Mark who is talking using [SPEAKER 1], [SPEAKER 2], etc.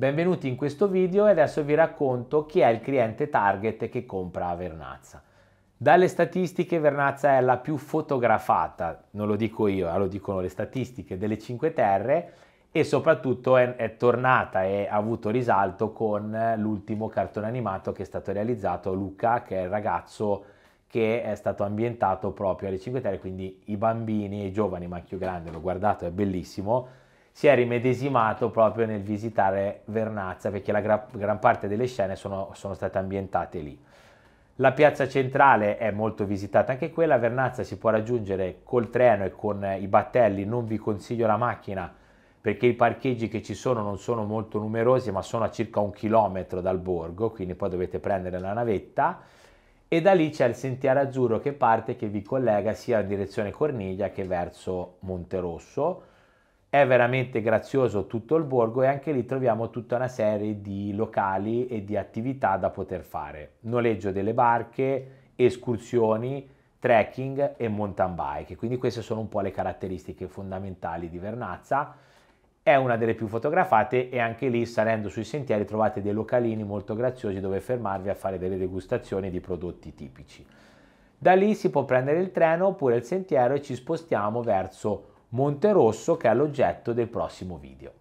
[SPEAKER 1] Benvenuti in questo video e adesso vi racconto chi è il cliente target che compra a Vernazza. Dalle statistiche Vernazza è la più fotografata, non lo dico io, eh, lo dicono le statistiche delle 5 Terre e soprattutto è, è tornata e ha avuto risalto con l'ultimo cartone animato che è stato realizzato Luca, che è il ragazzo che è stato ambientato proprio alle 5 Terre, quindi i bambini e i giovani, ma anche io grande l'ho guardato, è bellissimo si è rimedesimato proprio nel visitare Vernazza perché la gra gran parte delle scene sono, sono state ambientate lì. La piazza centrale è molto visitata anche quella, Vernazza si può raggiungere col treno e con i battelli, non vi consiglio la macchina perché i parcheggi che ci sono non sono molto numerosi ma sono a circa un chilometro dal borgo, quindi poi dovete prendere la navetta e da lì c'è il sentiero azzurro che parte che vi collega sia in direzione Corniglia che verso Monterosso è veramente grazioso tutto il borgo e anche lì troviamo tutta una serie di locali e di attività da poter fare. Noleggio delle barche, escursioni, trekking e mountain bike. Quindi queste sono un po' le caratteristiche fondamentali di Vernazza. È una delle più fotografate e anche lì salendo sui sentieri trovate dei localini molto graziosi dove fermarvi a fare delle degustazioni di prodotti tipici. Da lì si può prendere il treno oppure il sentiero e ci spostiamo verso Monterosso che è l'oggetto del prossimo video.